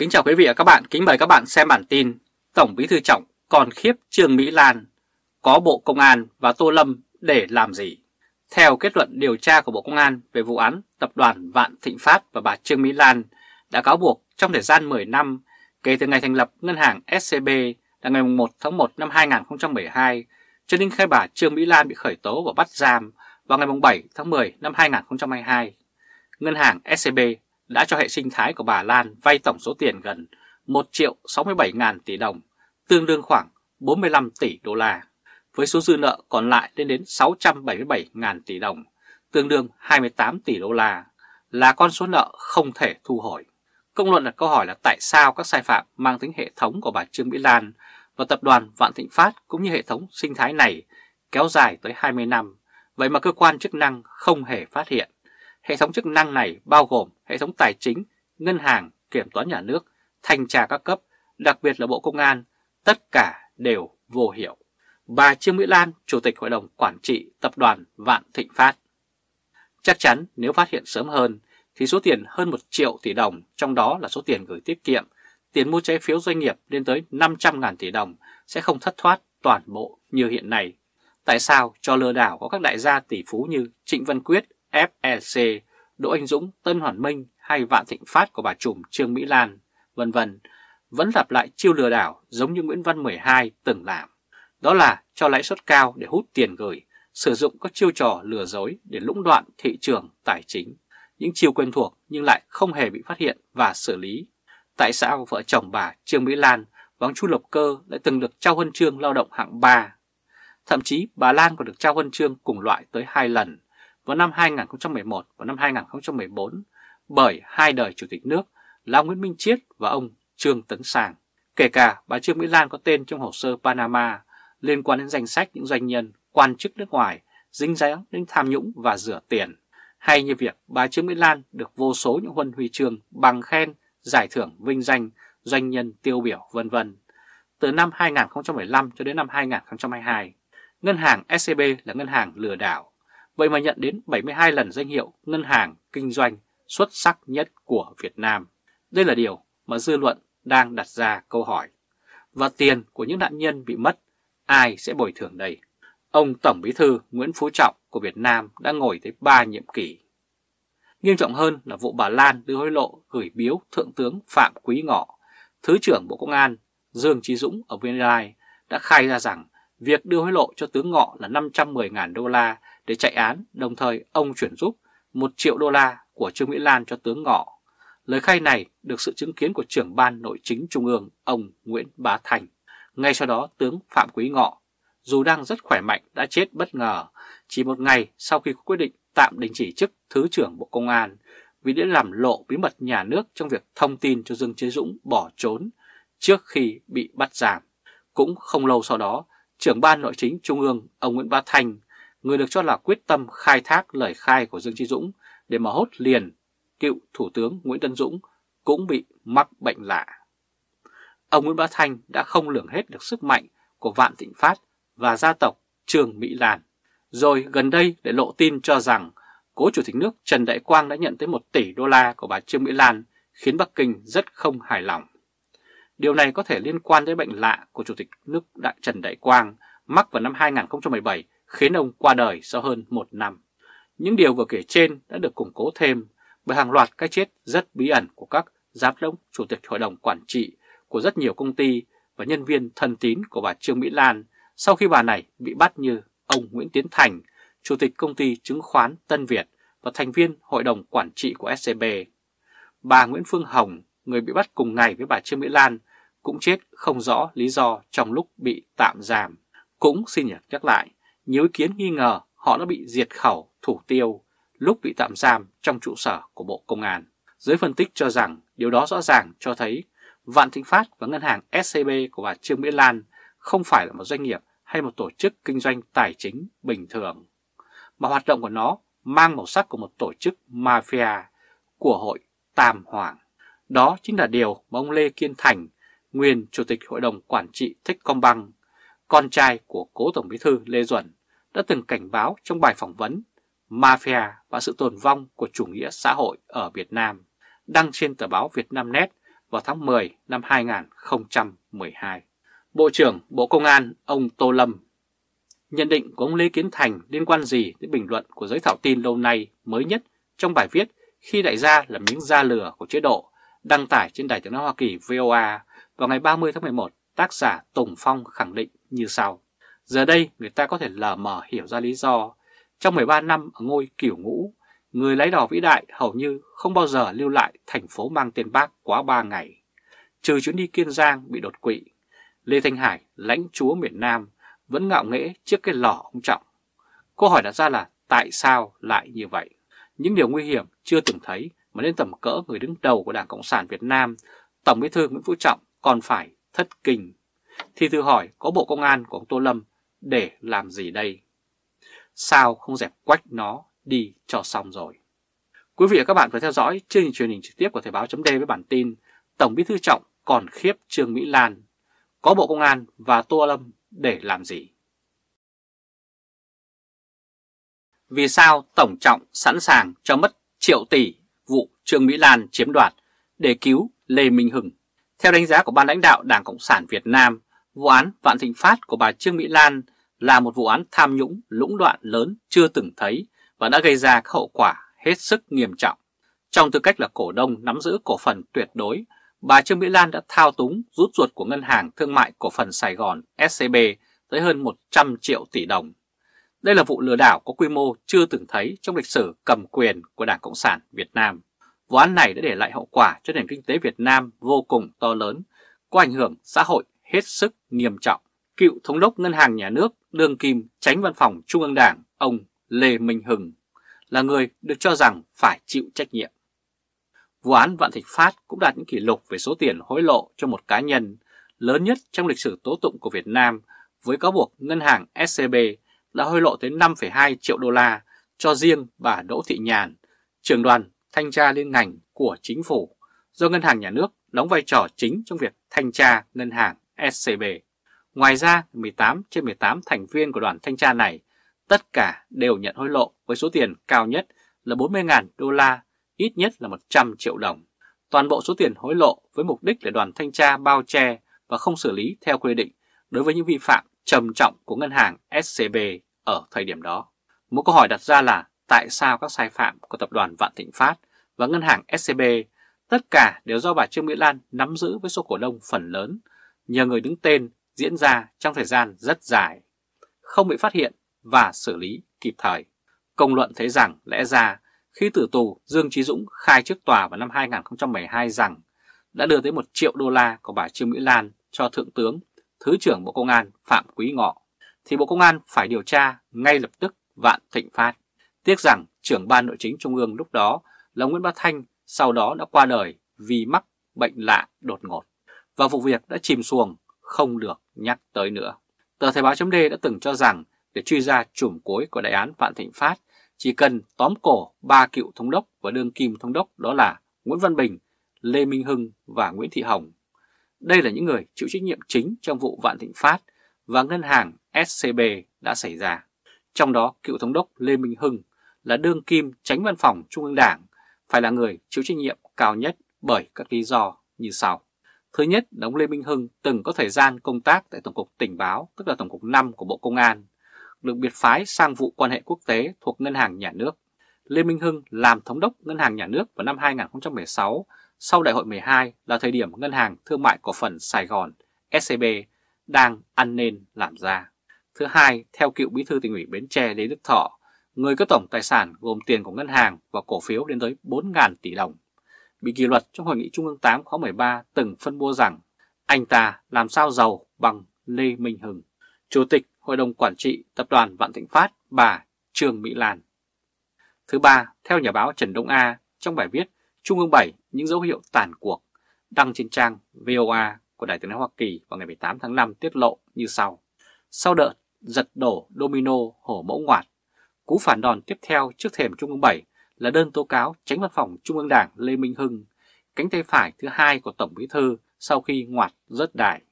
Kính chào quý vị và các bạn, kính mời các bạn xem bản tin Tổng Bí Thư Trọng còn khiếp Trương Mỹ Lan Có Bộ Công an và Tô Lâm để làm gì? Theo kết luận điều tra của Bộ Công an về vụ án Tập đoàn Vạn Thịnh Phát và bà Trương Mỹ Lan đã cáo buộc trong thời gian 10 năm kể từ ngày thành lập ngân hàng SCB là ngày 1 tháng 1 năm 2012 cho đến khi bà Trương Mỹ Lan bị khởi tố và bắt giam vào ngày 7 tháng 10 năm 2022. Ngân hàng SCB đã cho hệ sinh thái của bà Lan vay tổng số tiền gần 1 triệu 67 ngàn tỷ đồng, tương đương khoảng 45 tỷ đô la, với số dư nợ còn lại lên đến 677 ngàn tỷ đồng, tương đương 28 tỷ đô la, là con số nợ không thể thu hồi. Công luận đặt câu hỏi là tại sao các sai phạm mang tính hệ thống của bà Trương Mỹ Lan và tập đoàn Vạn Thịnh Phát cũng như hệ thống sinh thái này kéo dài tới 20 năm, vậy mà cơ quan chức năng không hề phát hiện. Hệ thống chức năng này bao gồm hệ thống tài chính, ngân hàng, kiểm toán nhà nước, thanh tra các cấp, đặc biệt là Bộ Công an, tất cả đều vô hiệu. Bà Trương Mỹ Lan, Chủ tịch Hội đồng Quản trị Tập đoàn Vạn Thịnh Phát. Chắc chắn nếu phát hiện sớm hơn, thì số tiền hơn 1 triệu tỷ đồng, trong đó là số tiền gửi tiết kiệm, tiền mua trái phiếu doanh nghiệp lên tới 500.000 tỷ đồng sẽ không thất thoát toàn bộ như hiện nay. Tại sao cho lừa đảo có các đại gia tỷ phú như Trịnh Văn Quyết, FEC, Đỗ Anh Dũng, Tân Hoàn Minh hay Vạn Thịnh Phát của bà trùm Trương Mỹ Lan, vân vân vẫn lặp lại chiêu lừa đảo giống như Nguyễn Văn 12 từng làm. Đó là cho lãi suất cao để hút tiền gửi, sử dụng các chiêu trò lừa dối để lũng đoạn thị trường tài chính. Những chiêu quen thuộc nhưng lại không hề bị phát hiện và xử lý. Tại sao vợ chồng bà Trương Mỹ Lan Vắng Chu Lập Cơ lại từng được trao huân chương lao động hạng 3? Thậm chí bà Lan còn được trao huân chương cùng loại tới 2 lần vào năm 2011 và năm 2014 bởi hai đời Chủ tịch nước là ông Nguyễn Minh Chiết và ông Trương Tấn Sàng. Kể cả bà Trương Mỹ Lan có tên trong hồ sơ Panama liên quan đến danh sách những doanh nhân, quan chức nước ngoài dính dáng đến tham nhũng và rửa tiền, hay như việc bà Trương Mỹ Lan được vô số những huân huy chương bằng khen, giải thưởng vinh danh, doanh nhân tiêu biểu vân vân. Từ năm 2015 cho đến năm 2022, ngân hàng SCB e là ngân hàng lừa đảo vậy mà nhận đến 72 lần danh hiệu ngân hàng kinh doanh xuất sắc nhất của Việt Nam. Đây là điều mà dư luận đang đặt ra câu hỏi. Và tiền của những nạn nhân bị mất, ai sẽ bồi thường đây? Ông Tổng Bí thư Nguyễn Phú Trọng của Việt Nam đã ngồi tới 3 nhiệm kỳ. Nghiêm trọng hơn là vụ bà Lan đưa hối lộ gửi biếu Thượng tướng Phạm Quý Ngọ, Thứ trưởng Bộ Công an Dương Trí Dũng ở Viên đã khai ra rằng việc đưa hối lộ cho tướng Ngọ là 510.000 đô la để chạy án, đồng thời ông chuyển giúp 1 triệu đô la của Trương Mỹ Lan cho tướng Ngọ. Lời khai này được sự chứng kiến của trưởng ban nội chính trung ương ông Nguyễn Bá Thành. Ngay sau đó tướng Phạm Quý Ngọ, dù đang rất khỏe mạnh đã chết bất ngờ, chỉ một ngày sau khi quyết định tạm đình chỉ chức Thứ trưởng Bộ Công an vì đã làm lộ bí mật nhà nước trong việc thông tin cho Dương Chế Dũng bỏ trốn trước khi bị bắt giảm. Cũng không lâu sau đó, trưởng ban nội chính Trung ương ông Nguyễn Bá Thành người được cho là quyết tâm khai thác lời khai của Dương Chí Dũng để mà hốt liền cựu Thủ tướng Nguyễn Tân Dũng cũng bị mắc bệnh lạ. Ông Nguyễn Bá Thanh đã không lường hết được sức mạnh của Vạn Thịnh Phát và gia tộc Trường Mỹ Lan. Rồi gần đây để lộ tin cho rằng cố chủ tịch nước Trần Đại Quang đã nhận tới 1 tỷ đô la của bà Trương Mỹ Lan khiến Bắc Kinh rất không hài lòng. Điều này có thể liên quan tới bệnh lạ của chủ tịch nước Đại Trần Đại Quang mắc vào năm 2017 khiến ông qua đời sau hơn một năm. Những điều vừa kể trên đã được củng cố thêm bởi hàng loạt cái chết rất bí ẩn của các giám đốc chủ tịch hội đồng quản trị của rất nhiều công ty và nhân viên thân tín của bà Trương Mỹ Lan sau khi bà này bị bắt như ông Nguyễn Tiến Thành, chủ tịch công ty chứng khoán Tân Việt và thành viên hội đồng quản trị của SCB. Bà Nguyễn Phương Hồng, người bị bắt cùng ngày với bà Trương Mỹ Lan, cũng chết không rõ lý do trong lúc bị tạm giam. Cũng xin nhận nhắc lại, nhiều ý kiến nghi ngờ họ đã bị diệt khẩu thủ tiêu lúc bị tạm giam trong trụ sở của Bộ Công an. Giới phân tích cho rằng điều đó rõ ràng cho thấy Vạn Thịnh Phát và ngân hàng SCB của bà Trương Mỹ Lan không phải là một doanh nghiệp hay một tổ chức kinh doanh tài chính bình thường, mà hoạt động của nó mang màu sắc của một tổ chức mafia của hội Tam Hoàng. Đó chính là điều mà ông Lê Kiên Thành, nguyên Chủ tịch Hội đồng Quản trị thích công Techcombank, con trai của cố Tổng Bí thư Lê Duẩn đã từng cảnh báo trong bài phỏng vấn Mafia và sự tồn vong của chủ nghĩa xã hội ở Việt Nam đăng trên tờ báo Việt Nam Net vào tháng 10 năm 2012. Bộ trưởng Bộ Công an ông Tô Lâm Nhận định của ông Lê Kiến Thành liên quan gì đến bình luận của giới thảo tin lâu nay mới nhất trong bài viết khi đại gia là miếng da lửa của chế độ đăng tải trên Đài tiếng nói Hoa Kỳ VOA vào ngày 30 tháng 11, tác giả Tùng Phong khẳng định như sau. Giờ đây người ta có thể lờ mờ hiểu ra lý do. Trong 13 năm ở ngôi kiểu ngũ, người lái đò vĩ đại hầu như không bao giờ lưu lại thành phố mang tên bác quá 3 ngày. Trừ chuyến đi Kiên Giang bị đột quỵ, Lê Thanh Hải, lãnh chúa miền Nam, vẫn ngạo nghễ trước cái lò ông Trọng. Câu hỏi đặt ra là tại sao lại như vậy? Những điều nguy hiểm chưa từng thấy mà lên tầm cỡ người đứng đầu của Đảng Cộng sản Việt Nam, Tổng bí thư Nguyễn Phú Trọng còn phải thất kinh. Thì tự hỏi có Bộ Công an của ông Tô Lâm để làm gì đây? Sao không dẹp quách nó đi cho xong rồi? Quý vị và các bạn vừa theo dõi chương trình truyền hình trực tiếp của Thời báo chấm với bản tin Tổng bí thư Trọng còn khiếp Trương Mỹ Lan, có Bộ Công an và Tô Lâm để làm gì? Vì sao Tổng Trọng sẵn sàng cho mất triệu tỷ vụ Trương Mỹ Lan chiếm đoạt để cứu Lê Minh Hưng? Theo đánh giá của Ban lãnh đạo Đảng Cộng sản Việt Nam, Vụ án Vạn Thịnh Phát của bà Trương Mỹ Lan là một vụ án tham nhũng lũng đoạn lớn chưa từng thấy và đã gây ra các hậu quả hết sức nghiêm trọng. Trong tư cách là cổ đông nắm giữ cổ phần tuyệt đối, bà Trương Mỹ Lan đã thao túng rút ruột của Ngân hàng Thương mại Cổ phần Sài Gòn SCB tới hơn 100 triệu tỷ đồng. Đây là vụ lừa đảo có quy mô chưa từng thấy trong lịch sử cầm quyền của Đảng Cộng sản Việt Nam. Vụ án này đã để lại hậu quả cho nền kinh tế Việt Nam vô cùng to lớn, có ảnh hưởng xã hội hết sức nghiêm trọng. Cựu Thống đốc Ngân hàng Nhà nước đương kim tránh văn phòng Trung ương Đảng ông Lê Minh Hưng là người được cho rằng phải chịu trách nhiệm. Vụ án Vạn Thịnh Phát cũng đạt những kỷ lục về số tiền hối lộ cho một cá nhân lớn nhất trong lịch sử tố tụng của Việt Nam với cáo buộc ngân hàng SCB đã hối lộ tới 5,2 triệu đô la cho riêng bà Đỗ Thị Nhàn, trưởng đoàn thanh tra liên ngành của chính phủ do ngân hàng nhà nước đóng vai trò chính trong việc thanh tra ngân hàng SCB. Ngoài ra, 18 trên 18 thành viên của đoàn thanh tra này tất cả đều nhận hối lộ với số tiền cao nhất là 40.000 đô la, ít nhất là 100 triệu đồng. Toàn bộ số tiền hối lộ với mục đích là đoàn thanh tra bao che và không xử lý theo quy định đối với những vi phạm trầm trọng của ngân hàng SCB ở thời điểm đó. Một câu hỏi đặt ra là tại sao các sai phạm của tập đoàn Vạn Thịnh Phát và ngân hàng SCB tất cả đều do bà Trương Mỹ Lan nắm giữ với số cổ đông phần lớn nhờ người đứng tên diễn ra trong thời gian rất dài, không bị phát hiện và xử lý kịp thời. Công luận thấy rằng lẽ ra khi tử tù Dương Trí Dũng khai trước tòa vào năm 2012 rằng đã đưa tới 1 triệu đô la của bà Trương Mỹ Lan cho Thượng tướng, Thứ trưởng Bộ Công an Phạm Quý Ngọ, thì Bộ Công an phải điều tra ngay lập tức Vạn Thịnh Phát. Tiếc rằng trưởng ban nội chính Trung ương lúc đó là Nguyễn Bá Thanh sau đó đã qua đời vì mắc bệnh lạ đột ngột và vụ việc đã chìm xuồng không được nhắc tới nữa. Tờ Thời báo d đã từng cho rằng để truy ra chùm cuối của đại án Vạn Thịnh Phát chỉ cần tóm cổ ba cựu thống đốc và đương kim thống đốc đó là Nguyễn Văn Bình, Lê Minh Hưng và Nguyễn Thị Hồng. Đây là những người chịu trách nhiệm chính trong vụ Vạn Thịnh Phát và ngân hàng SCB đã xảy ra. Trong đó cựu thống đốc Lê Minh Hưng là đương kim tránh văn phòng Trung ương Đảng phải là người chịu trách nhiệm cao nhất bởi các lý do như sau. Thứ nhất là ông Lê Minh Hưng từng có thời gian công tác tại Tổng cục Tình báo, tức là Tổng cục 5 của Bộ Công an, được biệt phái sang vụ quan hệ quốc tế thuộc Ngân hàng Nhà nước. Lê Minh Hưng làm thống đốc Ngân hàng Nhà nước vào năm 2016 sau Đại hội 12 là thời điểm Ngân hàng Thương mại Cổ phần Sài Gòn SCB e đang ăn nên làm ra. Thứ hai, theo cựu bí thư tỉnh ủy Bến Tre Lê Đức Thọ, người có tổng tài sản gồm tiền của ngân hàng và cổ phiếu đến tới 4.000 tỷ đồng bị kỷ luật trong Hội nghị Trung ương 8 khóa 13 từng phân bua rằng anh ta làm sao giàu bằng Lê Minh Hưng, Chủ tịch Hội đồng Quản trị Tập đoàn Vạn Thịnh Phát bà Trương Mỹ Lan. Thứ ba, theo nhà báo Trần Đông A trong bài viết Trung ương 7 những dấu hiệu tàn cuộc đăng trên trang VOA của Đài tiếng nói Hoa Kỳ vào ngày 18 tháng 5 tiết lộ như sau. Sau đợt giật đổ domino hổ mẫu ngoạt, cú phản đòn tiếp theo trước thềm Trung ương 7 là đơn tố cáo tránh văn phòng Trung ương Đảng Lê Minh Hưng, cánh tay phải thứ hai của Tổng Bí Thư sau khi ngoặt rất đài.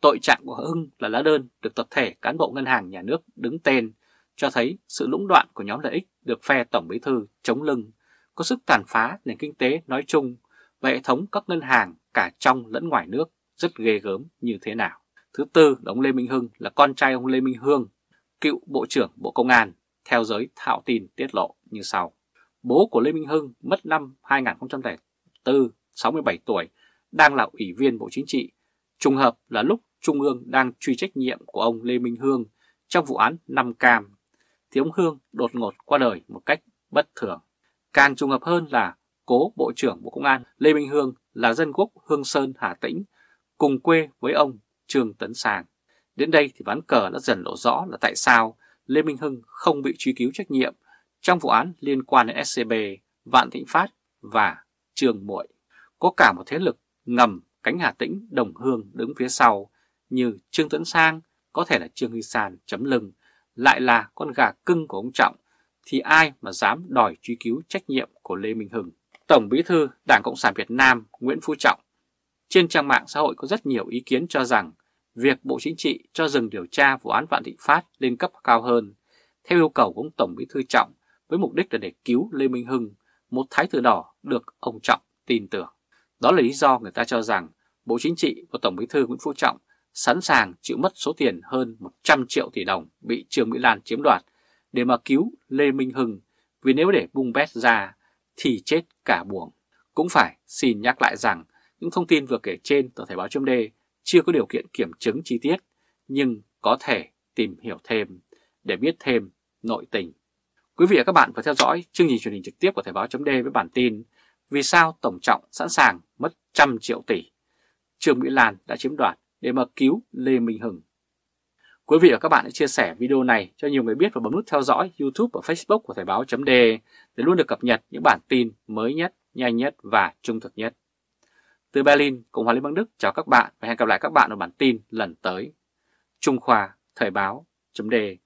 Tội trạng của Hưng là lá đơn được tập thể cán bộ ngân hàng nhà nước đứng tên, cho thấy sự lũng đoạn của nhóm lợi ích được phe Tổng Bí Thư chống lưng, có sức tàn phá nền kinh tế nói chung và hệ thống các ngân hàng cả trong lẫn ngoài nước rất ghê gớm như thế nào. Thứ tư là ông Lê Minh Hưng là con trai ông Lê Minh Hương, cựu Bộ trưởng Bộ Công an, theo giới thạo tin tiết lộ như sau bố của Lê Minh Hưng mất năm 2004, 67 tuổi, đang là Ủy viên Bộ Chính trị. Trùng hợp là lúc Trung ương đang truy trách nhiệm của ông Lê Minh Hương trong vụ án Nam Cam, thì ông Hương đột ngột qua đời một cách bất thường. Càng trùng hợp hơn là cố Bộ trưởng Bộ Công an Lê Minh Hương là dân quốc Hương Sơn Hà Tĩnh, cùng quê với ông Trương Tấn Sàng. Đến đây thì ván cờ đã dần lộ rõ là tại sao Lê Minh Hưng không bị truy cứu trách nhiệm trong vụ án liên quan đến SCB, Vạn Thịnh Phát và Trường Muội có cả một thế lực ngầm cánh Hà Tĩnh đồng hương đứng phía sau như Trương Tuấn Sang, có thể là Trương Huy Sàn chấm lưng, lại là con gà cưng của ông Trọng, thì ai mà dám đòi truy cứu trách nhiệm của Lê Minh Hưng. Tổng bí thư Đảng Cộng sản Việt Nam Nguyễn Phú Trọng Trên trang mạng xã hội có rất nhiều ý kiến cho rằng việc Bộ Chính trị cho dừng điều tra vụ án Vạn Thịnh Phát lên cấp cao hơn, theo yêu cầu của ông Tổng bí thư Trọng với mục đích là để cứu Lê Minh Hưng, một thái tử đỏ được ông Trọng tin tưởng. Đó là lý do người ta cho rằng Bộ Chính trị và Tổng Bí thư Nguyễn Phú Trọng sẵn sàng chịu mất số tiền hơn 100 triệu tỷ đồng bị Trương Mỹ Lan chiếm đoạt để mà cứu Lê Minh Hưng vì nếu để bung bét ra thì chết cả buồng. Cũng phải xin nhắc lại rằng những thông tin vừa kể trên tờ Thể báo chấm chưa có điều kiện kiểm chứng chi tiết nhưng có thể tìm hiểu thêm để biết thêm nội tình Quý vị và các bạn vừa theo dõi chương trình truyền hình trực tiếp của Thời báo chấm với bản tin Vì sao Tổng Trọng sẵn sàng mất trăm triệu tỷ? Trương Mỹ Lan đã chiếm đoạt để mà cứu Lê Minh Hưng. Quý vị và các bạn hãy chia sẻ video này cho nhiều người biết và bấm nút theo dõi YouTube và Facebook của Thời báo .de để luôn được cập nhật những bản tin mới nhất, nhanh nhất và trung thực nhất. Từ Berlin, Cộng hòa Liên bang Đức chào các bạn và hẹn gặp lại các bạn ở bản tin lần tới. Trung Khoa Thời báo .de